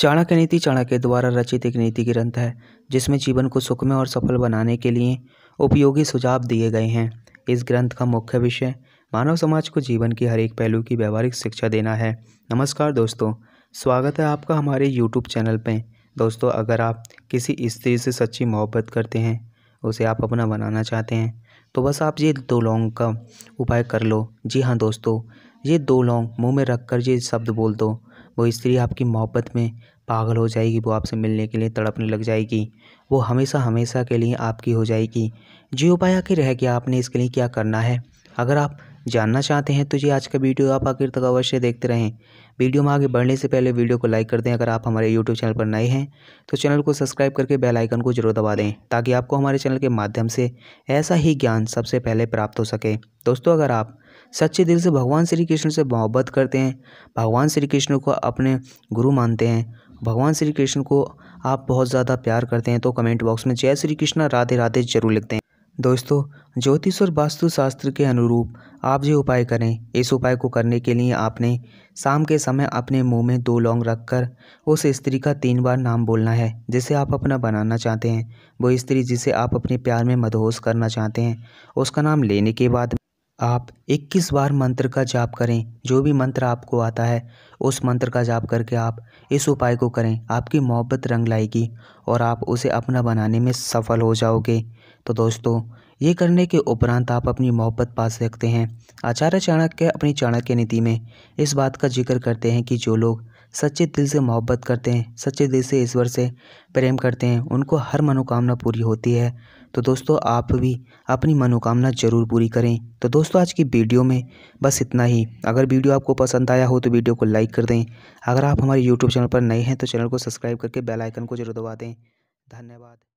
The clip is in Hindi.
चाणक्य नीति चाणक्य द्वारा रचित एक नीति ग्रंथ है जिसमें जीवन को सुखमय और सफल बनाने के लिए उपयोगी सुझाव दिए गए हैं इस ग्रंथ का मुख्य विषय मानव समाज को जीवन की हर एक पहलू की व्यवहारिक शिक्षा देना है नमस्कार दोस्तों स्वागत है आपका हमारे यूट्यूब चैनल पर दोस्तों अगर आप किसी स्त्री से सच्ची मोहब्बत करते हैं उसे आप अपना बनाना चाहते हैं तो बस आप ये दो लौंग का उपाय कर लो जी हाँ दोस्तों ये दो लौंग मुंह में रख कर ये शब्द बोल दो वो स्त्री आपकी मोहब्बत में पागल हो जाएगी वो आपसे मिलने के लिए तड़पने लग जाएगी वो हमेशा हमेशा के लिए आपकी हो जाएगी जियो पाया कि रह गया आपने इसके लिए क्या करना है अगर आप जानना चाहते हैं तो ये आज का वीडियो आप आखिर तक अवश्य देखते रहें वीडियो में आगे बढ़ने से पहले वीडियो को लाइक कर दें अगर आप हमारे यूट्यूब चैनल पर नए हैं तो चैनल को सब्सक्राइब करके बेल आइकन को जरूर दबा दें ताकि आपको हमारे चैनल के माध्यम से ऐसा ही ज्ञान सबसे पहले प्राप्त हो सके दोस्तों अगर आप सच्चे दिल से भगवान श्री कृष्ण से मोहब्बत करते हैं भगवान श्री कृष्ण को अपने गुरु मानते हैं भगवान श्री कृष्ण को आप बहुत ज़्यादा प्यार करते हैं तो कमेंट बॉक्स में जय श्री कृष्ण राधे राधे जरूर लिखते हैं दोस्तों ज्योतिष और वास्तुशास्त्र के अनुरूप आप जो उपाय करें इस उपाय को करने के लिए आपने शाम के समय अपने मुंह में दो लौंग रखकर उस स्त्री का तीन बार नाम बोलना है जिसे आप अपना बनाना चाहते हैं वो स्त्री जिसे आप अपने प्यार में मदहोश करना चाहते हैं उसका नाम लेने के बाद आप 21 बार मंत्र का जाप करें जो भी मंत्र आपको आता है उस मंत्र का जाप करके आप इस उपाय को करें आपकी मोहब्बत रंग लाएगी और आप उसे अपना बनाने में सफल हो जाओगे तो दोस्तों ये करने के उपरांत आप अपनी मोहब्बत पा सकते हैं आचार्य चाणक्य अपनी चाणक्य नीति में इस बात का जिक्र करते हैं कि जो लोग सच्चे दिल से मोहब्बत करते हैं सच्चे दिल से ईश्वर से प्रेम करते हैं उनको हर मनोकामना पूरी होती है तो दोस्तों आप भी अपनी मनोकामना ज़रूर पूरी करें तो दोस्तों आज की वीडियो में बस इतना ही अगर वीडियो आपको पसंद आया हो तो वीडियो को लाइक कर दें अगर आप हमारे यूट्यूब चैनल पर नए हैं तो चैनल को सब्सक्राइब करके बेलाइकन को जरूर दबा दें धन्यवाद